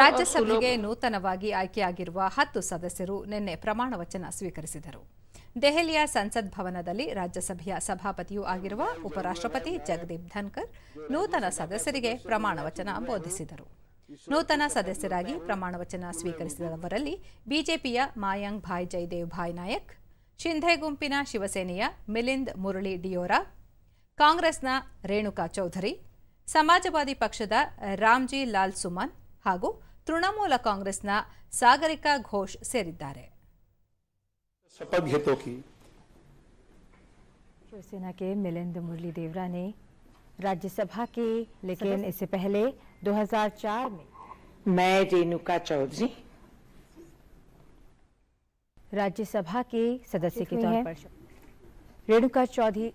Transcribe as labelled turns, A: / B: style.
A: ರಾಜ್ಯಸಭೆಗೆ
B: uh, ನೂತನವಾಗಿ ಆಯ್ಕೆಯಾಗಿರುವ ಹತ್ತು ಸದಸ್ಯರು ನಿನ್ನೆ ಪ್ರಮಾಣ ವಚನ ಸ್ವೀಕರಿಸಿದರು ದೆಹಲಿಯ ಸಂಸತ್ ಭವನದಲ್ಲಿ ರಾಜ್ಯಸಭೆಯ ಸಭಾಪತಿಯೂ ಆಗಿರುವ ಉಪರಾಷ್ಟ್ರಪತಿ ಜಗದೀಪ್ ಧನ್ಕರ್ ನೂತನ ಸದಸ್ಯರಿಗೆ ಪ್ರಮಾಣ ವಚನ ಬೋಧಿಸಿದರು ನೂತನ ಸದಸ್ಯರಾಗಿ ಪ್ರಮಾಣ ವಚನ ಸ್ವೀಕರಿಸಿದವರಲ್ಲಿ ಬಿಜೆಪಿಯ ಮಾಯಾಂಗ್ ಭಾಯ್ ಜಯದೇವ್ ಭಾಯ್ ನಾಯಕ್ ಶಿಂಧೆ ಗುಂಪಿನ ಶಿವಸೇನೆಯ ಮಿಲಿಂದ್ ಮುರಳಿ ಡಿಯೋರಾ ಕಾಂಗ್ರೆಸ್ನ ರೇಣುಕಾ ಚೌಧರಿ ಸಮಾಜವಾದಿ ಪಕ್ಷದ ರಾಮ್ಜಿ ಲಾಲ್ ಸುಮನ್ तृणमूल कांग्रेस ಕಾಂಗ್ರೆಸ್ನ घोष सेर शिवसेना के मिलिंद मुरली देवरा ने
C: राज्यसभा के लेकिन इससे पहले 2004 में
D: मैं रेणुका चौधरी
C: राज्यसभा के सदस्य के तौर पर रेणुका चौधरी